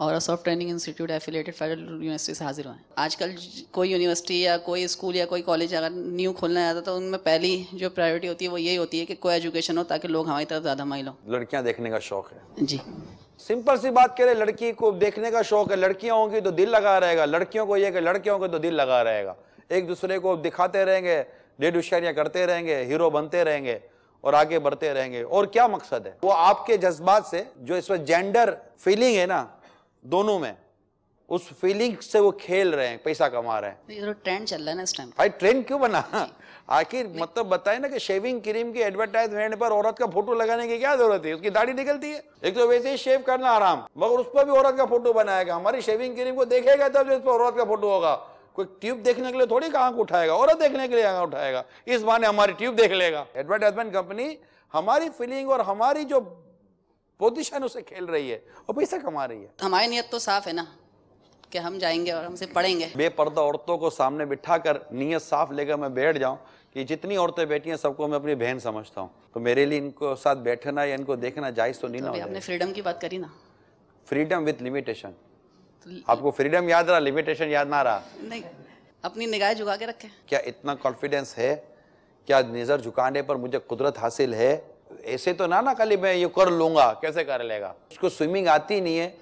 और soft training institute affiliated federal university से हाजिर हुए आजकल कोई यूनिवर्सिटी या कोई स्कूल या कोई कॉलेज अगर न्यू खोलना चाहता तो उनमें पहली जो प्रायोरिटी होती है वो यही होती है कि कोई एजुकेशन हो ताकि लोग हमारी तरफ ज़्यादा माइल हो लड़कियाँ देखने का शौक है जी सिंपल सी बात करें लड़की को देखने का शौक है लड़कियाँ होंगी तो दिल लगा रहेगा लड़कियों को यह कि लड़के होंगे तो दिल लगा रहेगा एक दूसरे को दिखाते रहेंगे डेड उशारियाँ करते रहेंगे हीरो बनते रहेंगे और आगे बढ़ते रहेंगे और क्या मकसद है वो आपके जज्बात से जो इस वक्त जेंडर फीलिंग है ना दोनों में उस फीलिंग से वो खेल रहे हैं पैसा कमा रहे हैं तो ट्रेंड चल रहा है ना इस टाइम भाई ट्रेंड क्यों बना आखिर मतलब बताए ना कि शेविंग क्रीम की एडवर्टाइजमेंट पर औरत का फोटो लगाने की क्या जरूरत है उसकी दाढ़ी निकलती है एक तो वैसे ही शेव करना आराम मगर उस पर भी औरत का फोटो बनाएगा हमारी शेविंग क्रीम को देखेगा तब जिस पर औरत का फोटो होगा कोई ट्यूब देखने के लिए थोड़ी का आंख उठाएगा औरत देखने के लिए आंख उठाएगा इस बहाने हमारी ट्यूब देख लेगा एडवर्टाइजमेंट कंपनी हमारी फीलिंग और हमारी जो पोजिशन उसे खेल रही है और पैसा कमा रही है हमारी नीयत तो साफ है ना कि हम जाएंगे और हमसे पढ़ेंगे बेपर्दा औरतों को सामने बिठा कर नीयत साफ लेकर मैं बैठ जाऊं कि जितनी औरतें बैठी हैं सबको मैं अपनी बहन समझता हूं तो मेरे लिए इनको साथ बैठना या इनको देखना जायज़ तो नहीं तो ना आपने फ्रीडम की बात करी ना फ्रीडम विद लिमिटेशन आपको फ्रीडम याद रहा लिमिटेशन याद ना रहा नहीं अपनी निगाह झुका के रखें क्या इतना कॉन्फिडेंस है क्या नज़र झुकाने पर मुझे कुदरत हासिल है ऐसे तो ना ना खाली मैं ये कर लूंगा कैसे कर लेगा उसको स्विमिंग आती नहीं है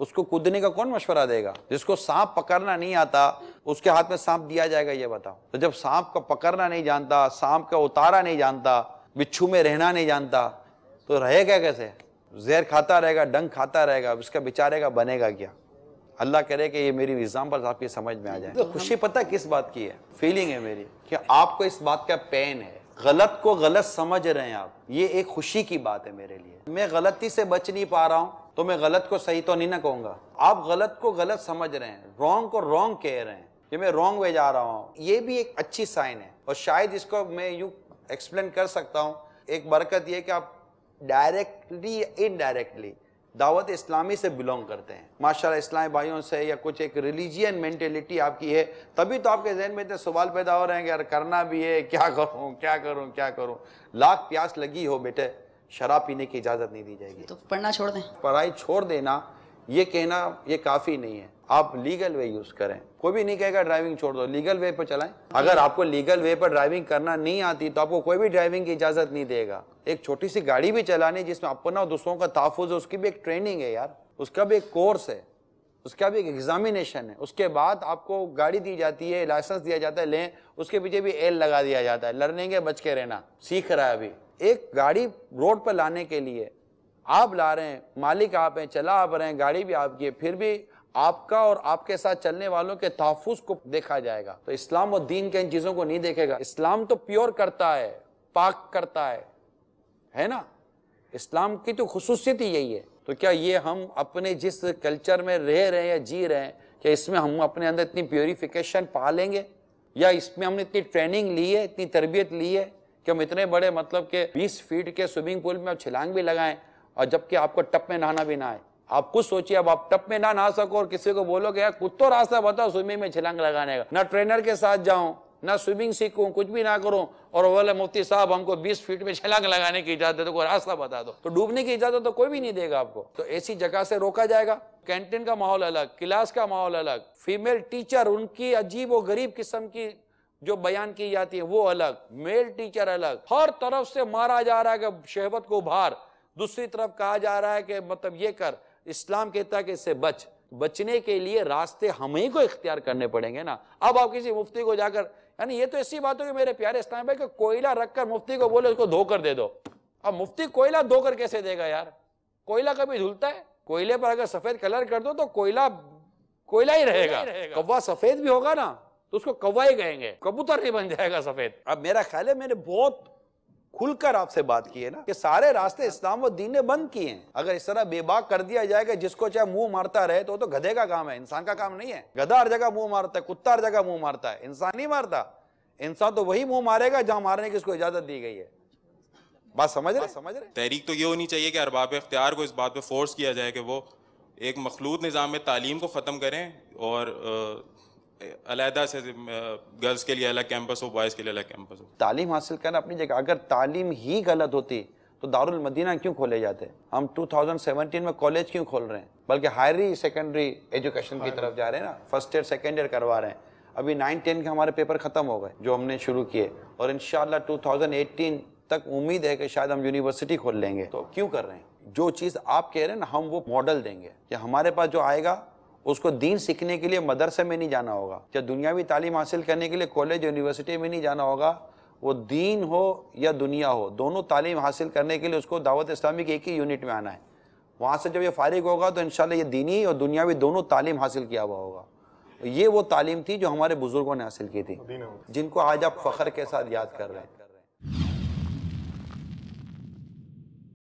उसको कूदने का कौन मशवरा देगा जिसको सांप पकड़ना नहीं आता उसके हाथ में सांप दिया जाएगा ये बताओ तो जब सांप का पकड़ना नहीं जानता सांप का उतारा नहीं जानता बिच्छू में रहना नहीं जानता तो रहेगा कैसे जहर खाता रहेगा डंग खाता रहेगा उसका बेचारे का बनेगा क्या अल्लाह करे कि ये मेरी एग्जाम्पल आपकी समझ में आ जाए तो, तो खुशी पता किस बात की है फीलिंग है मेरी कि आपको इस बात का पेन है गलत को गलत समझ रहे हैं आप ये एक खुशी की बात है मेरे लिए मैं गलती से बच नहीं पा रहा हूँ तो मैं गलत को सही तो नहीं ना कहूँगा आप गलत को गलत समझ रहे हैं रॉन्ग को रॉन्ग कह रहे हैं कि मैं रॉन्ग वे जा रहा हूँ ये भी एक अच्छी साइन है और शायद इसको मैं यू एक्सप्लेन कर सकता हूँ एक बरकत यह कि आप डायरेक्टली इनडायरेक्टली दावत इस्लामी से बिलोंग करते हैं माशा इस्लामी भाइयों से या कुछ एक रिलीजियन मेंटेलिटी आपकी है तभी तो आपके जहन में इतने सवाल पैदा हो रहे हैं कि यार करना भी है क्या करूँ क्या करूँ क्या करूँ लाख प्यास लगी हो बेटे शराब पीने की इजाज़त नहीं दी जाएगी तो पढ़ना छोड़ दें पढ़ाई छोड़ देना ये कहना ये काफ़ी नहीं है आप लीगल वे यूज़ करें कोई भी नहीं कहेगा ड्राइविंग छोड़ दो लीगल वे पर चलाएं अगर आपको लीगल वे पर ड्राइविंग करना नहीं आती तो आपको कोई भी ड्राइविंग की इजाज़त नहीं देगा एक छोटी सी गाड़ी भी चलानी जिसमें अपना और दूसरों का तहफ़ है उसकी भी एक ट्रेनिंग है यार उसका भी एक कोर्स है उसका भी एक एग्जामिनेशन है उसके बाद आपको गाड़ी दी जाती है लाइसेंस दिया जाता है लें उसके पीछे भी एल लगा दिया जाता है लर्निंग है बच के रहना सीख रहा है अभी एक गाड़ी रोड पर लाने के लिए आप ला रहे हैं मालिक आप हैं चला आप रहे हैं गाड़ी भी आपकी है फिर भी आपका और आपके साथ चलने वालों के तहफ़ को देखा जाएगा तो इस्लाम और दीन के इन चीज़ों को नहीं देखेगा इस्लाम तो प्योर करता है पाक करता है है ना इस्लाम की तो खसूसियत ही यही है तो क्या ये हम अपने जिस कल्चर में रह रहे हैं या जी रहे हैं क्या इसमें हम अपने अंदर इतनी प्योरिफिकेशन पा लेंगे या इसमें हमने इतनी ट्रेनिंग ली है इतनी तरबियत ली है कि हम इतने बड़े मतलब के 20 फीट के स्विमिंग पूल में आप छलांग भी लगाएं और जबकि आपको टप में नहाना भी ना है आप कुछ सोचिए अब आप टप में ना नहा सको और किसी को बोलोगे यार कुछ तो रास्ता बताओ स्विमिंग में छलांग लगाने का ना ट्रेनर के साथ जाऊं ना स्विमिंग सीखूं कुछ भी ना करूं और बोले मुफ्ती साहब हमको 20 फीट में छलांग लगाने की इजाजत तो को रास्ता बता दो तो डूबने की इजाजत तो कोई भी नहीं देगा आपको तो ऐसी जगह से रोका जाएगा कैंटीन का माहौल अलग क्लास का माहौल अलग फीमेल टीचर उनकी अजीब और गरीब किस्म की जो बयान की जाती है वो अलग मेल टीचर अलग हर तरफ से मारा जा रहा है कि शहबत को उभार दूसरी तरफ कहा जा रहा है कि मतलब ये कर इस्लाम कहता है कि इससे बच बचने के लिए रास्ते हमें को इख्तियार करने पड़ेंगे ना अब आप किसी मुफ्ती को जाकर यानी ये तो ऐसी बात हो कि मेरे प्यारे इस्लाम भाई कि कोयला रखकर मुफ्ती को बोले उसको धोकर दे दो अब मुफ्ती कोयला धोकर कैसे देगा यार कोयला कभी धुलता है कोयले पर अगर सफेद कलर कर दो तो कोयला कोयला ही रहेगा कौवा सफेद भी होगा ना तो उसको कौवा ही कहेंगे कबूतर नहीं बन जाएगा सफेद अब मेरा ख्याल है मैंने बहुत खुलकर आपसे बात की है ना कि सारे रास्ते इस्लाम व दीन ने बंद किए हैं अगर इस तरह बेबाक कर दिया जाए जिसको चाहे मुंह मारता रहे तो तो गधे का काम है इंसान का काम नहीं है गधा हर जगह मुंह मारता है कुत्ता हर जगह मुंह मारता है इंसान नहीं मारता इंसान तो वही मुंह मारेगा जहां मारने की उसको इजाजत दी गई है बात समझ रहे समझ रहे तहरीक तो ये होनी चाहिए कि अरबाब इख्तियार को इस बात पर फोर्स किया जाए कि वो एक मखलूत निज़ाम में तालीम को ख़त्म करें और अलहदा से गर्ल्स के लिए अलग कैंपस हो बॉयज़ के लिए अलग कैंपस हो तालीम हासिल करना अपनी जगह अगर तालीम ही गलत होती तो दारुल मदीना क्यों खोले जाते हम 2017 में कॉलेज क्यों खोल रहे हैं बल्कि हायरी सेकेंडरी एजुकेशन की तरफ जा रहे हैं ना फर्स्ट ईयर सेकेंड ईयर करवा रहे हैं अभी नाइन टेन के हमारे पेपर ख़त्म हो गए जो हमने शुरू किए और इन 2018 तक उम्मीद है कि शायद हम यूनिवर्सिटी खोल लेंगे तो क्यों कर रहे हैं जो चीज़ आप कह रहे हैं ना हम वो मॉडल देंगे कि हमारे पास जो आएगा उसको दीन सीखने के लिए मदरसे में नहीं जाना होगा या दुनियावी तालीम हासिल करने के लिए कॉलेज यूनिवर्सिटी में नहीं जाना होगा वो दीन हो या दुनिया हो दोनों तालीम हासिल करने के लिए उसको दावत इस्लामी की एक ही यूनिट में आना है वहाँ से जब ये फारिग होगा तो इन ये दीनी और दुनियावी दोनों तालीम हासिल किया हुआ होगा ये वो तालीम थी जो हमारे बुज़ुर्गों ने हासिल की थी जिनको आज आप फ़ख्र के साथ याद कर रहे हैं